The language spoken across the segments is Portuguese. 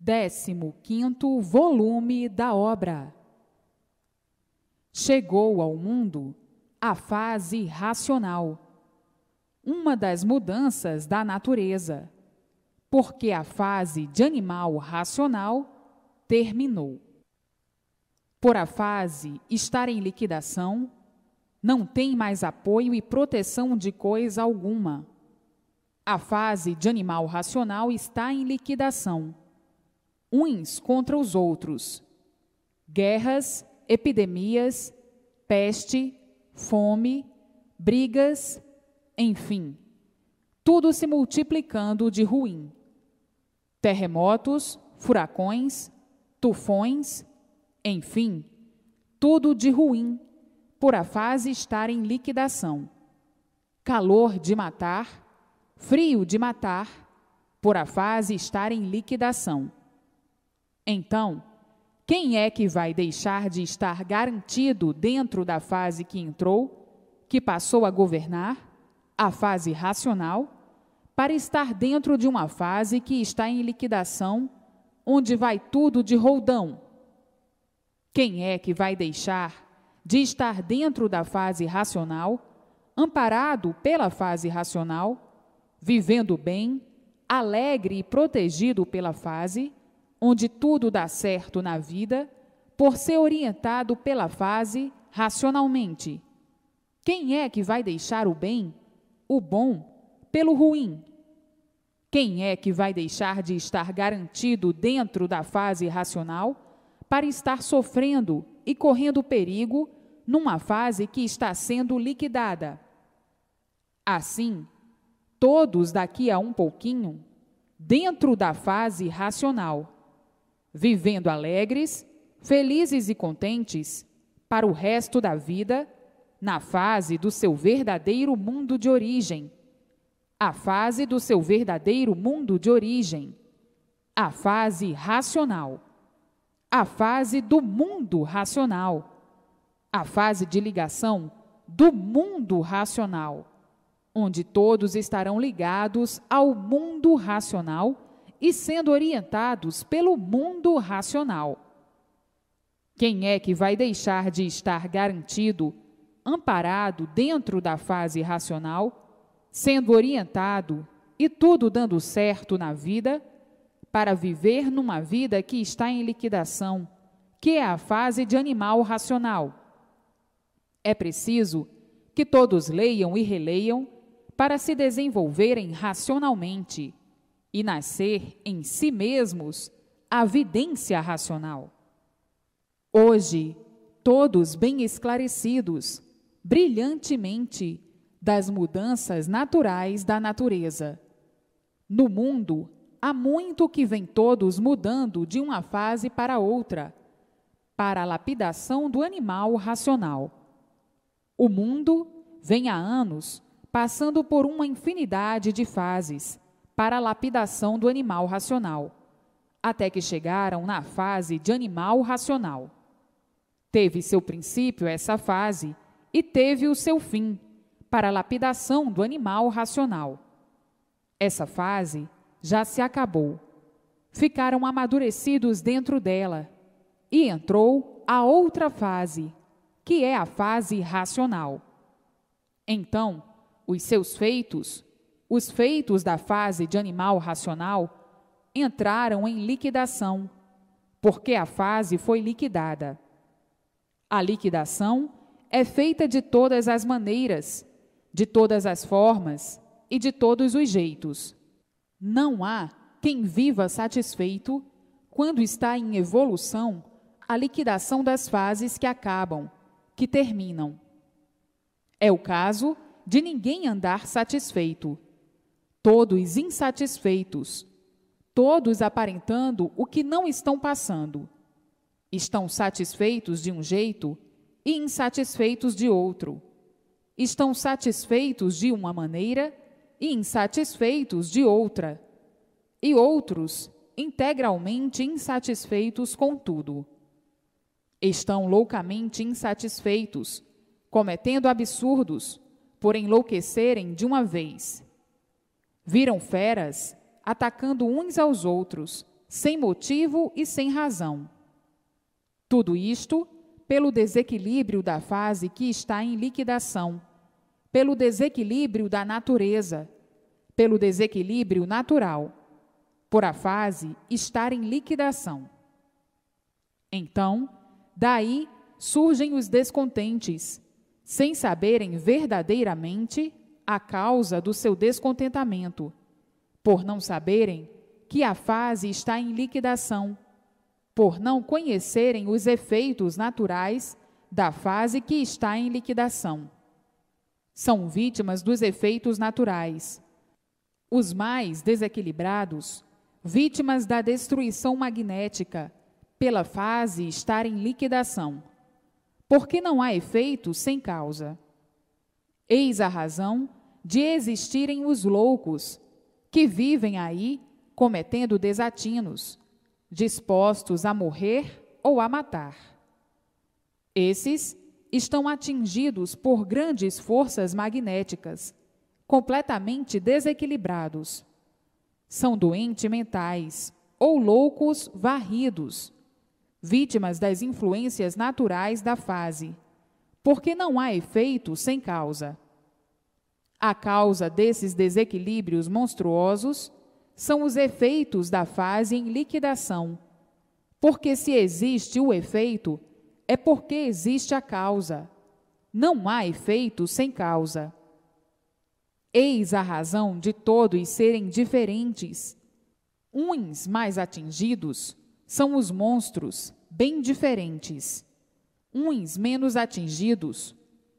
Décimo quinto volume da obra. Chegou ao mundo a fase racional, uma das mudanças da natureza, porque a fase de animal racional terminou. Por a fase estar em liquidação, não tem mais apoio e proteção de coisa alguma. A fase de animal racional está em liquidação uns contra os outros. Guerras, epidemias, peste, fome, brigas, enfim, tudo se multiplicando de ruim. Terremotos, furacões, tufões, enfim, tudo de ruim, por a fase estar em liquidação. Calor de matar, frio de matar, por a fase estar em liquidação então, quem é que vai deixar de estar garantido dentro da fase que entrou, que passou a governar, a fase racional, para estar dentro de uma fase que está em liquidação, onde vai tudo de roldão? Quem é que vai deixar de estar dentro da fase racional, amparado pela fase racional, vivendo bem, alegre e protegido pela fase onde tudo dá certo na vida, por ser orientado pela fase racionalmente. Quem é que vai deixar o bem, o bom, pelo ruim? Quem é que vai deixar de estar garantido dentro da fase racional para estar sofrendo e correndo perigo numa fase que está sendo liquidada? Assim, todos daqui a um pouquinho, dentro da fase racional, vivendo alegres, felizes e contentes para o resto da vida, na fase do seu verdadeiro mundo de origem. A fase do seu verdadeiro mundo de origem. A fase racional. A fase do mundo racional. A fase de ligação do mundo racional, onde todos estarão ligados ao mundo racional e sendo orientados pelo mundo racional. Quem é que vai deixar de estar garantido, amparado dentro da fase racional, sendo orientado e tudo dando certo na vida, para viver numa vida que está em liquidação, que é a fase de animal racional? É preciso que todos leiam e releiam para se desenvolverem racionalmente e nascer em si mesmos a vidência racional. Hoje, todos bem esclarecidos, brilhantemente, das mudanças naturais da natureza. No mundo, há muito que vem todos mudando de uma fase para outra, para a lapidação do animal racional. O mundo vem há anos passando por uma infinidade de fases para a lapidação do animal racional, até que chegaram na fase de animal racional. Teve seu princípio essa fase e teve o seu fim, para a lapidação do animal racional. Essa fase já se acabou. Ficaram amadurecidos dentro dela e entrou a outra fase, que é a fase racional. Então, os seus feitos os feitos da fase de animal racional entraram em liquidação, porque a fase foi liquidada. A liquidação é feita de todas as maneiras, de todas as formas e de todos os jeitos. Não há quem viva satisfeito quando está em evolução a liquidação das fases que acabam, que terminam. É o caso de ninguém andar satisfeito todos insatisfeitos, todos aparentando o que não estão passando. Estão satisfeitos de um jeito e insatisfeitos de outro. Estão satisfeitos de uma maneira e insatisfeitos de outra. E outros, integralmente insatisfeitos com tudo. Estão loucamente insatisfeitos, cometendo absurdos, por enlouquecerem de uma vez Viram feras atacando uns aos outros, sem motivo e sem razão. Tudo isto pelo desequilíbrio da fase que está em liquidação, pelo desequilíbrio da natureza, pelo desequilíbrio natural, por a fase estar em liquidação. Então, daí surgem os descontentes, sem saberem verdadeiramente a causa do seu descontentamento, por não saberem que a fase está em liquidação, por não conhecerem os efeitos naturais da fase que está em liquidação. São vítimas dos efeitos naturais. Os mais desequilibrados, vítimas da destruição magnética, pela fase estar em liquidação, porque não há efeito sem causa. Eis a razão de existirem os loucos, que vivem aí cometendo desatinos, dispostos a morrer ou a matar. Esses estão atingidos por grandes forças magnéticas, completamente desequilibrados. São doentes mentais ou loucos varridos, vítimas das influências naturais da fase, porque não há efeito sem causa. A causa desses desequilíbrios monstruosos são os efeitos da fase em liquidação. Porque se existe o efeito, é porque existe a causa. Não há efeito sem causa. Eis a razão de todos serem diferentes. Uns mais atingidos são os monstros, bem diferentes. Uns menos atingidos,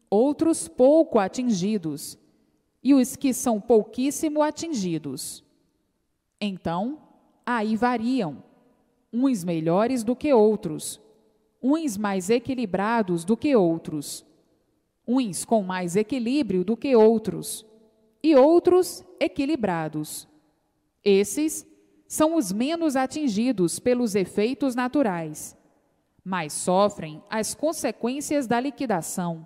outros pouco atingidos e os que são pouquíssimo atingidos. Então, aí variam, uns melhores do que outros, uns mais equilibrados do que outros, uns com mais equilíbrio do que outros, e outros equilibrados. Esses são os menos atingidos pelos efeitos naturais, mas sofrem as consequências da liquidação,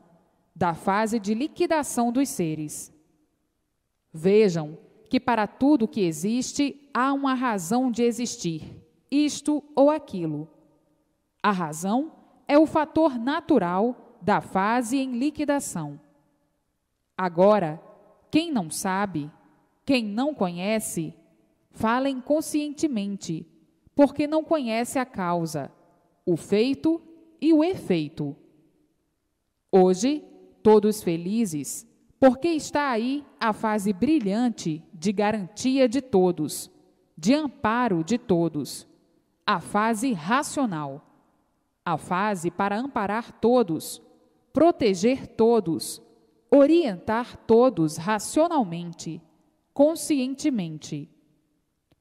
da fase de liquidação dos seres. Vejam que para tudo que existe há uma razão de existir, isto ou aquilo. A razão é o fator natural da fase em liquidação. Agora, quem não sabe, quem não conhece, fala inconscientemente, porque não conhece a causa, o feito e o efeito. Hoje, todos felizes, porque está aí a fase brilhante de garantia de todos, de amparo de todos, a fase racional, a fase para amparar todos, proteger todos, orientar todos racionalmente, conscientemente.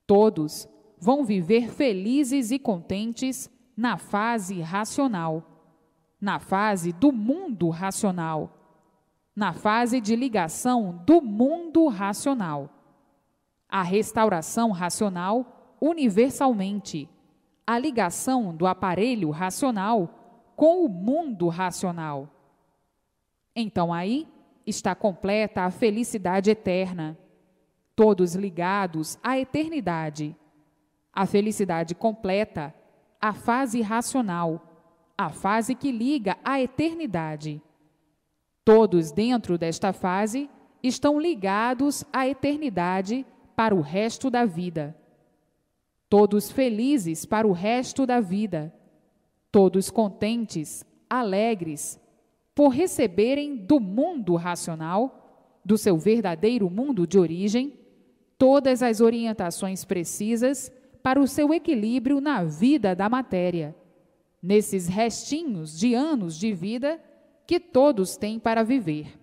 Todos vão viver felizes e contentes na fase racional, na fase do mundo racional na fase de ligação do mundo racional. A restauração racional universalmente, a ligação do aparelho racional com o mundo racional. Então aí está completa a felicidade eterna, todos ligados à eternidade. A felicidade completa, a fase racional, a fase que liga à eternidade. Todos dentro desta fase estão ligados à eternidade para o resto da vida. Todos felizes para o resto da vida. Todos contentes, alegres, por receberem do mundo racional, do seu verdadeiro mundo de origem, todas as orientações precisas para o seu equilíbrio na vida da matéria. Nesses restinhos de anos de vida, que todos têm para viver.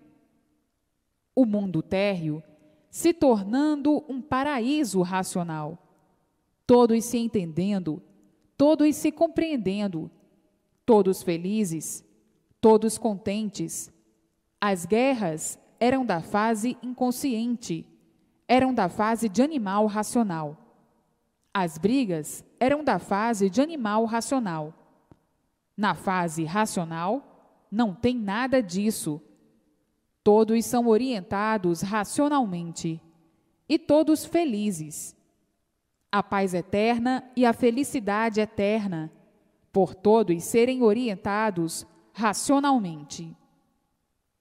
O mundo térreo se tornando um paraíso racional, todos se entendendo, todos se compreendendo, todos felizes, todos contentes. As guerras eram da fase inconsciente, eram da fase de animal racional. As brigas eram da fase de animal racional. Na fase racional, não tem nada disso. Todos são orientados racionalmente e todos felizes. A paz eterna e a felicidade eterna, por todos serem orientados racionalmente.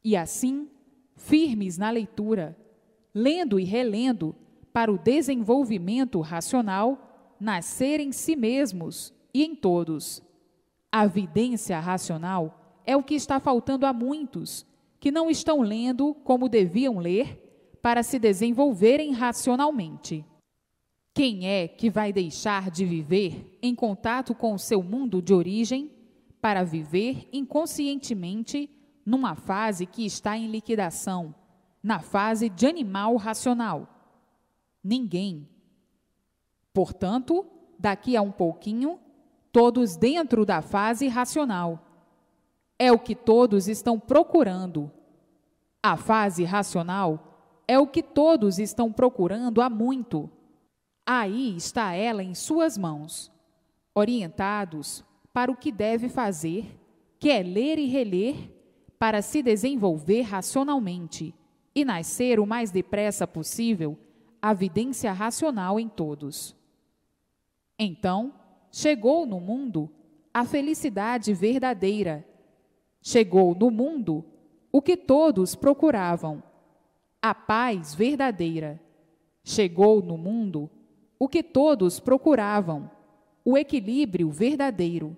E assim, firmes na leitura, lendo e relendo, para o desenvolvimento racional, nascer em si mesmos e em todos. A vidência racional é o que está faltando a muitos que não estão lendo como deviam ler para se desenvolverem racionalmente. Quem é que vai deixar de viver em contato com o seu mundo de origem para viver inconscientemente numa fase que está em liquidação, na fase de animal racional? Ninguém. Portanto, daqui a um pouquinho, todos dentro da fase racional é o que todos estão procurando. A fase racional é o que todos estão procurando há muito. Aí está ela em suas mãos, orientados para o que deve fazer, que é ler e reler, para se desenvolver racionalmente e nascer o mais depressa possível a vidência racional em todos. Então, chegou no mundo a felicidade verdadeira Chegou no mundo o que todos procuravam: a paz verdadeira. Chegou no mundo o que todos procuravam: o equilíbrio verdadeiro.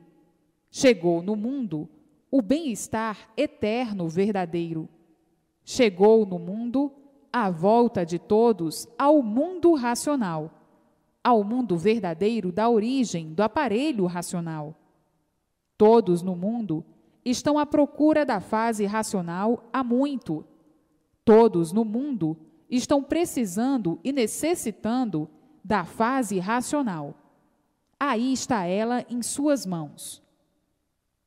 Chegou no mundo o bem-estar eterno verdadeiro. Chegou no mundo a volta de todos ao mundo racional, ao mundo verdadeiro da origem do aparelho racional. Todos no mundo estão à procura da fase racional há muito. Todos no mundo estão precisando e necessitando da fase racional. Aí está ela em suas mãos.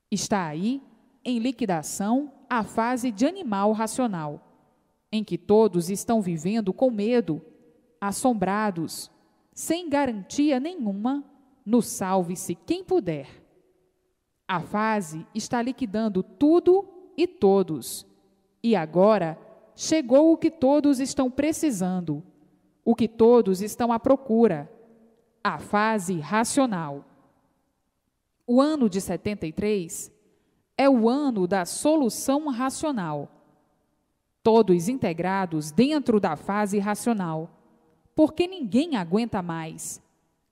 Está aí, em liquidação, a fase de animal racional, em que todos estão vivendo com medo, assombrados, sem garantia nenhuma, no salve-se quem puder. A fase está liquidando tudo e todos. E agora chegou o que todos estão precisando, o que todos estão à procura: a fase racional. O ano de 73 é o ano da solução racional. Todos integrados dentro da fase racional, porque ninguém aguenta mais,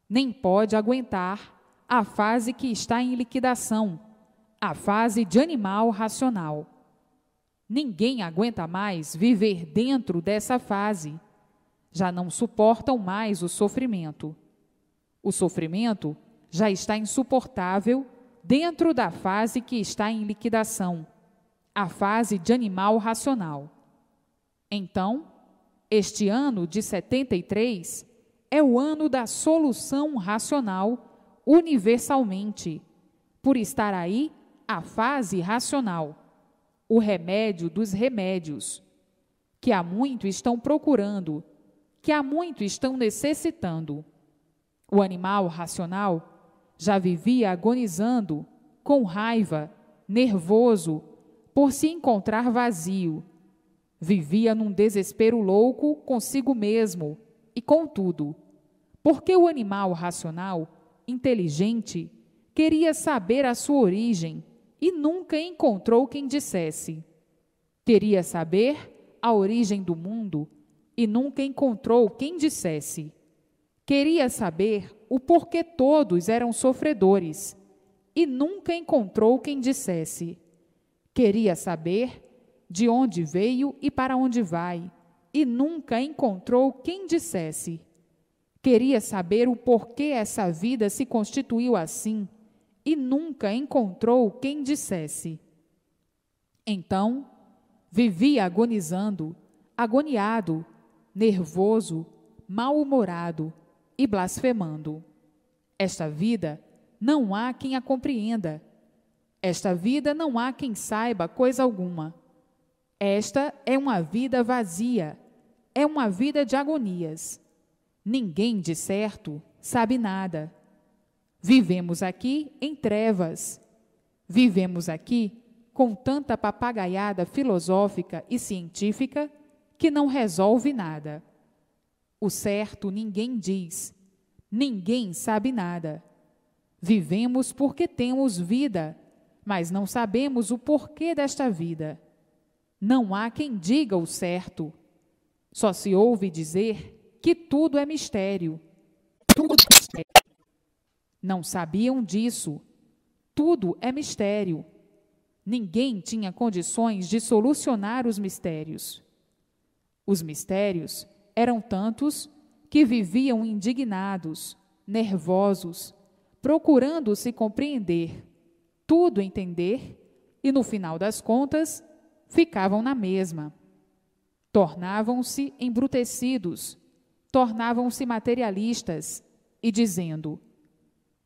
nem pode aguentar a fase que está em liquidação, a fase de animal racional. Ninguém aguenta mais viver dentro dessa fase. Já não suportam mais o sofrimento. O sofrimento já está insuportável dentro da fase que está em liquidação, a fase de animal racional. Então, este ano de 73 é o ano da solução racional universalmente, por estar aí a fase racional, o remédio dos remédios, que há muito estão procurando, que há muito estão necessitando. O animal racional já vivia agonizando, com raiva, nervoso, por se encontrar vazio. Vivia num desespero louco consigo mesmo e com tudo, porque o animal racional inteligente, queria saber a sua origem e nunca encontrou quem dissesse. Queria saber a origem do mundo e nunca encontrou quem dissesse. Queria saber o porquê todos eram sofredores e nunca encontrou quem dissesse. Queria saber de onde veio e para onde vai, e nunca encontrou quem dissesse: Queria saber o porquê essa vida se constituiu assim e nunca encontrou quem dissesse. Então, vivia agonizando, agoniado, nervoso, mal-humorado e blasfemando. Esta vida não há quem a compreenda. Esta vida não há quem saiba coisa alguma. Esta é uma vida vazia, é uma vida de agonias Ninguém, de certo, sabe nada. Vivemos aqui em trevas. Vivemos aqui com tanta papagaiada filosófica e científica que não resolve nada. O certo ninguém diz, ninguém sabe nada. Vivemos porque temos vida, mas não sabemos o porquê desta vida. Não há quem diga o certo. Só se ouve dizer que tudo é mistério. Tudo é mistério. Não sabiam disso. Tudo é mistério. Ninguém tinha condições de solucionar os mistérios. Os mistérios eram tantos que viviam indignados, nervosos, procurando se compreender, tudo entender e, no final das contas, ficavam na mesma. Tornavam-se embrutecidos, tornavam-se materialistas e dizendo: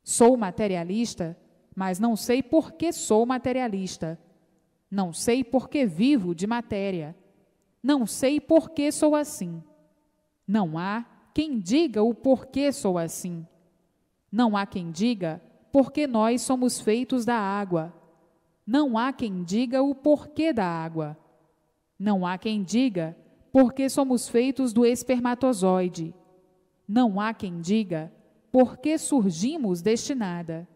Sou materialista, mas não sei por que sou materialista. Não sei por que vivo de matéria. Não sei por que sou assim. Não há quem diga o porquê sou assim. Não há quem diga porque nós somos feitos da água. Não há quem diga o porquê da água. Não há quem diga porque somos feitos do espermatozoide. Não há quem diga, porque surgimos deste nada.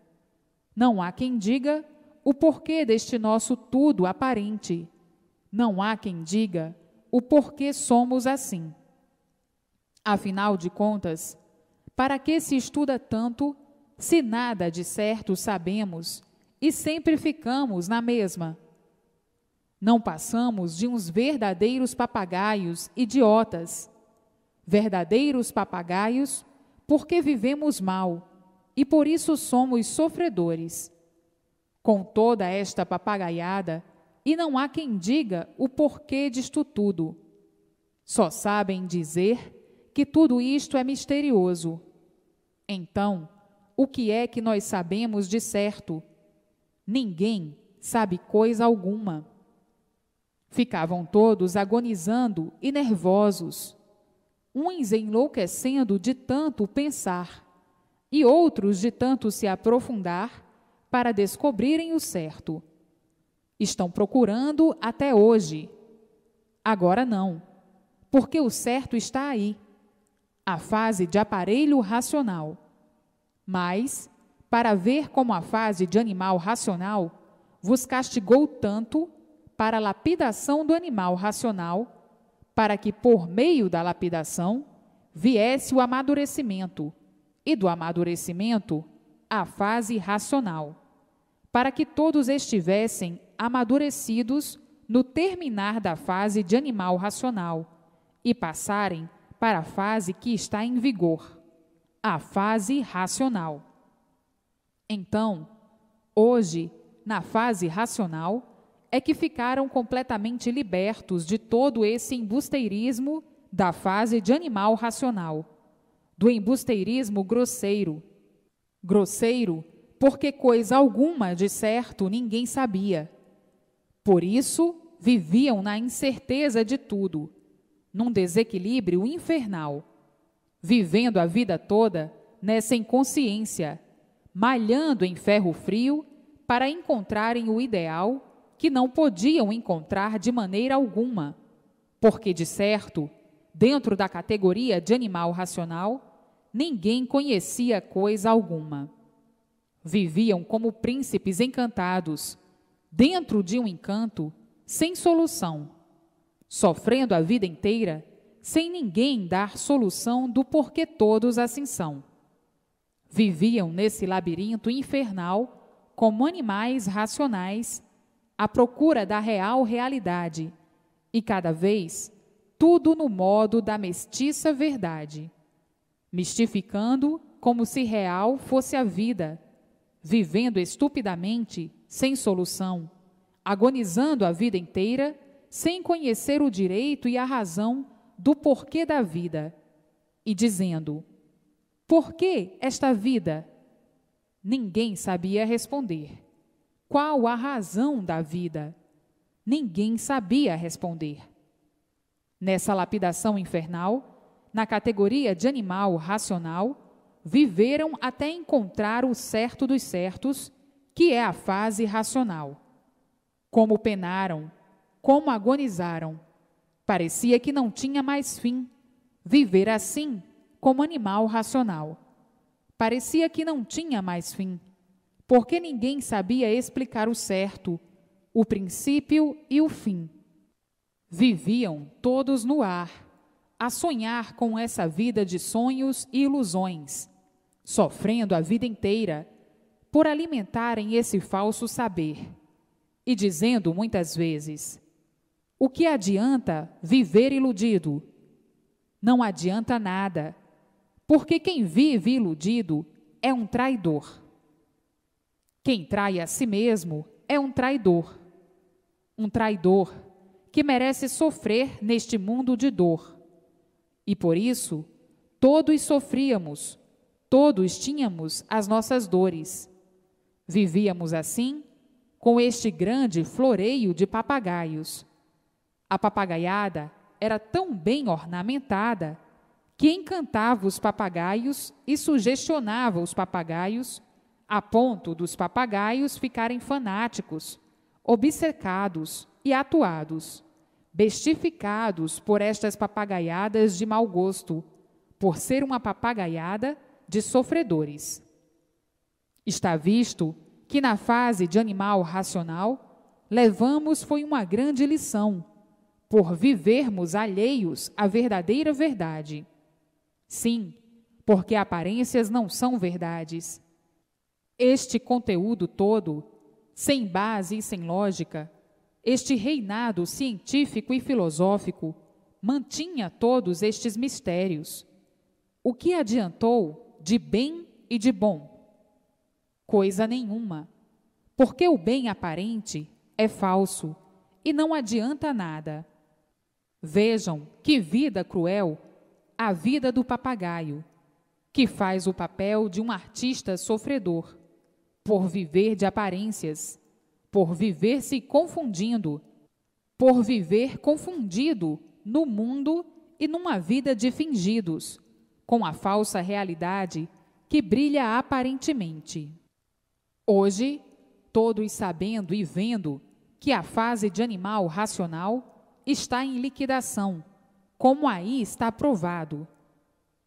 Não há quem diga, o porquê deste nosso tudo aparente. Não há quem diga, o porquê somos assim. Afinal de contas, para que se estuda tanto, se nada de certo sabemos e sempre ficamos na mesma? Não passamos de uns verdadeiros papagaios idiotas. Verdadeiros papagaios, porque vivemos mal e por isso somos sofredores. Com toda esta papagaiada, e não há quem diga o porquê disto tudo. Só sabem dizer que tudo isto é misterioso. Então, o que é que nós sabemos de certo? Ninguém sabe coisa alguma. Ficavam todos agonizando e nervosos, uns enlouquecendo de tanto pensar, e outros de tanto se aprofundar para descobrirem o certo. Estão procurando até hoje. Agora não, porque o certo está aí, a fase de aparelho racional. Mas, para ver como a fase de animal racional vos castigou tanto para a lapidação do animal racional, para que por meio da lapidação viesse o amadurecimento, e do amadurecimento a fase racional, para que todos estivessem amadurecidos no terminar da fase de animal racional e passarem para a fase que está em vigor, a fase racional. Então, hoje, na fase racional, é que ficaram completamente libertos de todo esse embusteirismo da fase de animal racional, do embusteirismo grosseiro. Grosseiro porque coisa alguma de certo ninguém sabia. Por isso, viviam na incerteza de tudo, num desequilíbrio infernal, vivendo a vida toda nessa inconsciência, malhando em ferro frio para encontrarem o ideal que não podiam encontrar de maneira alguma, porque, de certo, dentro da categoria de animal racional, ninguém conhecia coisa alguma. Viviam como príncipes encantados, dentro de um encanto sem solução, sofrendo a vida inteira sem ninguém dar solução do porquê todos assim são. Viviam nesse labirinto infernal como animais racionais à procura da real realidade, e cada vez tudo no modo da mestiça verdade, mistificando como se real fosse a vida, vivendo estupidamente, sem solução, agonizando a vida inteira, sem conhecer o direito e a razão do porquê da vida, e dizendo: Por que esta vida? Ninguém sabia responder. Qual a razão da vida? Ninguém sabia responder. Nessa lapidação infernal, na categoria de animal racional, viveram até encontrar o certo dos certos, que é a fase racional. Como penaram, como agonizaram. Parecia que não tinha mais fim. Viver assim, como animal racional. Parecia que não tinha mais fim porque ninguém sabia explicar o certo, o princípio e o fim. Viviam todos no ar, a sonhar com essa vida de sonhos e ilusões, sofrendo a vida inteira por alimentarem esse falso saber e dizendo muitas vezes: o que adianta viver iludido? Não adianta nada, porque quem vive iludido é um traidor. Quem trai a si mesmo é um traidor. Um traidor que merece sofrer neste mundo de dor. E por isso, todos sofríamos, todos tínhamos as nossas dores. Vivíamos assim, com este grande floreio de papagaios. A papagaiada era tão bem ornamentada que encantava os papagaios e sugestionava os papagaios a ponto dos papagaios ficarem fanáticos, obcecados e atuados, bestificados por estas papagaiadas de mau gosto, por ser uma papagaiada de sofredores. Está visto que na fase de animal racional, levamos foi uma grande lição, por vivermos alheios à verdadeira verdade. Sim, porque aparências não são verdades este conteúdo todo, sem base e sem lógica, este reinado científico e filosófico, mantinha todos estes mistérios. O que adiantou de bem e de bom? Coisa nenhuma, porque o bem aparente é falso e não adianta nada. Vejam que vida cruel a vida do papagaio, que faz o papel de um artista sofredor por viver de aparências, por viver se confundindo, por viver confundido no mundo e numa vida de fingidos, com a falsa realidade que brilha aparentemente. Hoje, todos sabendo e vendo que a fase de animal racional está em liquidação, como aí está provado.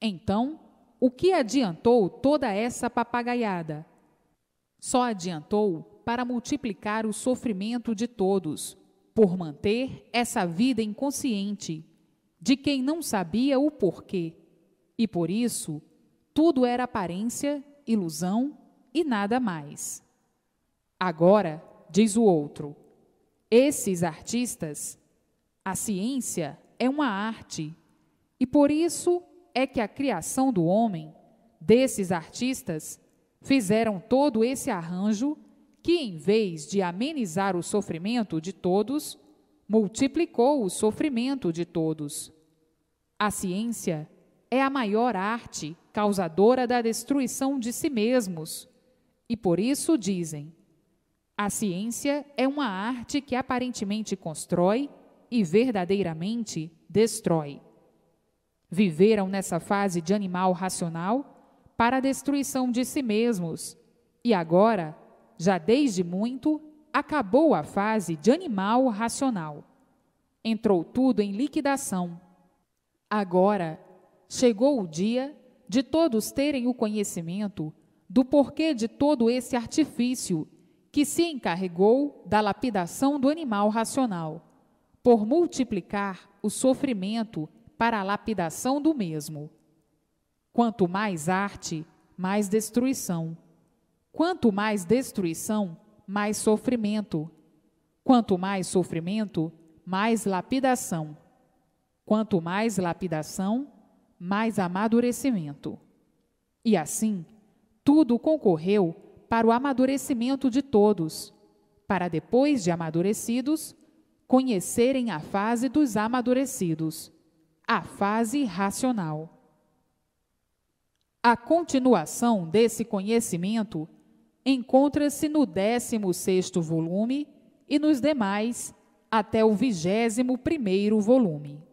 Então, o que adiantou toda essa papagaiada? só adiantou para multiplicar o sofrimento de todos, por manter essa vida inconsciente, de quem não sabia o porquê. E por isso, tudo era aparência, ilusão e nada mais. Agora, diz o outro, esses artistas, a ciência é uma arte, e por isso é que a criação do homem, desses artistas, Fizeram todo esse arranjo que, em vez de amenizar o sofrimento de todos, multiplicou o sofrimento de todos. A ciência é a maior arte causadora da destruição de si mesmos, e por isso dizem: a ciência é uma arte que aparentemente constrói e verdadeiramente destrói. Viveram nessa fase de animal racional para a destruição de si mesmos. E agora, já desde muito, acabou a fase de animal racional. Entrou tudo em liquidação. Agora chegou o dia de todos terem o conhecimento do porquê de todo esse artifício que se encarregou da lapidação do animal racional, por multiplicar o sofrimento para a lapidação do mesmo. Quanto mais arte, mais destruição. Quanto mais destruição, mais sofrimento. Quanto mais sofrimento, mais lapidação. Quanto mais lapidação, mais amadurecimento. E assim, tudo concorreu para o amadurecimento de todos, para depois de amadurecidos, conhecerem a fase dos amadurecidos, a fase racional. A continuação desse conhecimento encontra-se no 16 volume e nos demais até o 21 volume.